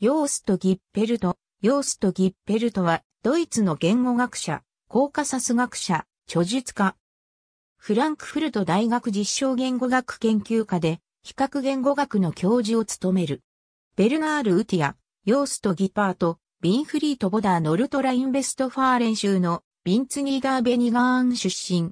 ヨースト・ギッペルト。ヨースト・ギッペルトは、ドイツの言語学者、コーカサス学者、著述家。フランクフルト大学実証言語学研究科で、比較言語学の教授を務める。ベルナール・ウティア、ヨースト・ギパート、ビンフリート・ボダー・ノルトラインベストファーレン州のビンツニーガー・ベニガーン出身。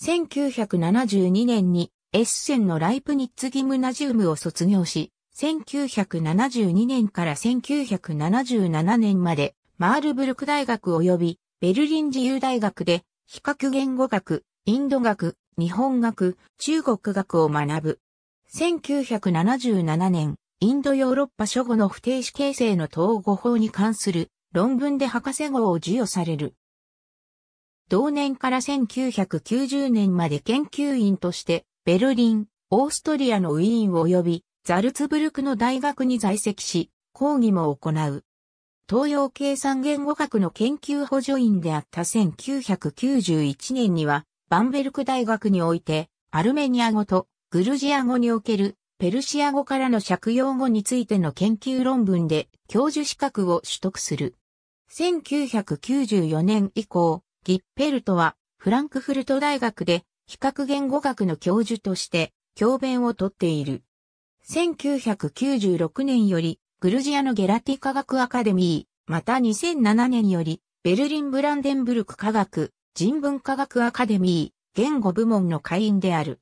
1972年にエッセンのライプニッツギムナジウムを卒業し、1972年から1977年まで、マールブルク大学及びベルリン自由大学で、比較言語学、インド学、日本学、中国学を学ぶ。1977年、インドヨーロッパ諸語の不定詞形成の統合法に関する論文で博士号を授与される。同年から1990年まで研究員として、ベルリン、オーストリアのウィーン及びザルツブルクの大学に在籍し、講義も行う。東洋計算言語学の研究補助員であった1991年には、バンベルク大学において、アルメニア語とグルジア語におけるペルシア語からの借用語についての研究論文で教授資格を取得する。1994年以降、ギッペルトはフランクフルト大学で比較言語学の教授として教鞭をとっている。1996年よりグルジアのゲラティ科学アカデミー、また2007年よりベルリンブランデンブルク科学人文科学アカデミー言語部門の会員である。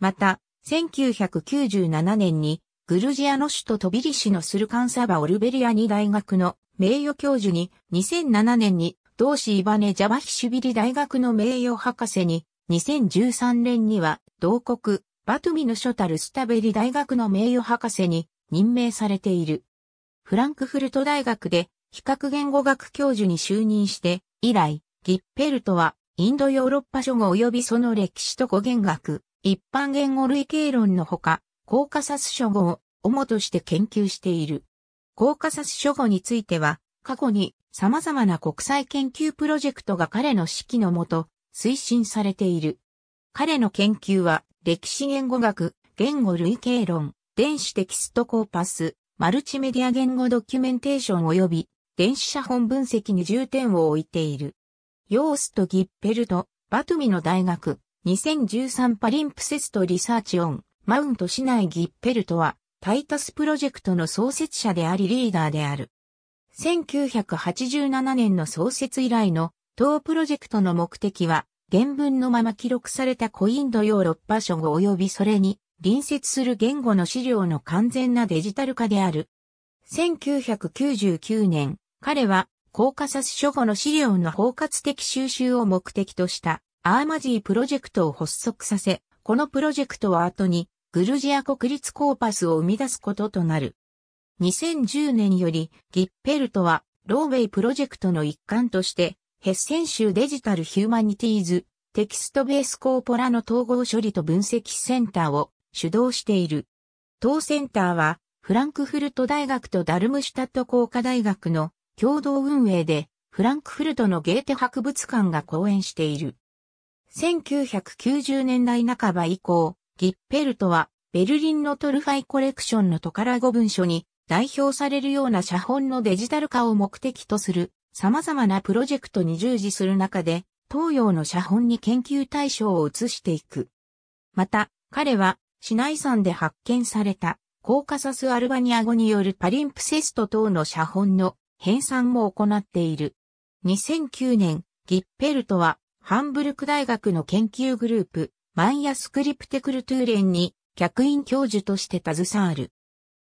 また、1997年にグルジアの首都トビリシのスルカンサバ・オルベリアに大学の名誉教授に2007年に同志イバネ・ジャバヒシュビリ大学の名誉博士に2013年には同国バトゥミのョタルスタベリ大学の名誉博士に任命されている。フランクフルト大学で比較言語学教授に就任して以来、ギッペルトはインドヨーロッパ諸語及びその歴史と語源学、一般言語類型論のほか、コーカサス諸語を主として研究している。コーカサス諸語については、過去に様々な国際研究プロジェクトが彼の指揮のもと推進されている。彼の研究は歴史言語学、言語類型論、電子テキストコーパス、マルチメディア言語ドキュメンテーション及び電子写本分析に重点を置いている。ヨースト・ギッペルト、バトミの大学、2013パリンプセストリサーチオン、マウント市内ギッペルトは、タイタスプロジェクトの創設者でありリーダーである。1987年の創設以来の当プロジェクトの目的は、原文のまま記録されたコインド用6箇所語及びそれに隣接する言語の資料の完全なデジタル化である。1999年、彼はコーカサス諸語の資料の包括的収集を目的としたアーマジープロジェクトを発足させ、このプロジェクトは後にグルジア国立コーパスを生み出すこととなる。2010年よりギッペルトはローウェイプロジェクトの一環としてヘッセン州デジタルヒューマニティーズ、テキストベースコーポラの統合処理と分析センターを主導している。当センターは、フランクフルト大学とダルムシュタット工科大学の共同運営で、フランクフルトのゲーテ博物館が講演している。1990年代半ば以降、ギッペルトは、ベルリンのトルファイコレクションのトカラ語文書に代表されるような写本のデジタル化を目的とする様々なプロジェクトに従事する中で、東洋の写本に研究対象を移していく。また、彼は、市内山で発見された、コーカサス・アルバニア語によるパリンプセスト等の写本の編纂も行っている。2009年、ギッペルトは、ハンブルク大学の研究グループ、マンヤ・スクリプテクルトゥーレンに、客員教授として携わる。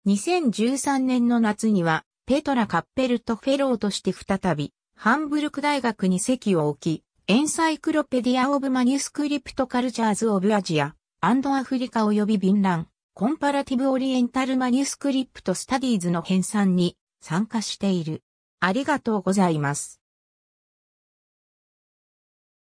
2013年の夏には、ペトラ・カッペルト・フェローとして再び、ハンブルク大学に席を置き、エンサイクロペディア・オブ・マニュスクリプト・カルチャーズ・オブ・アジア、アンド・アフリカ及びビンラン、コンパラティブ・オリエンタル・マニュスクリプト・スタディーズの編纂に参加している。ありがとうございます。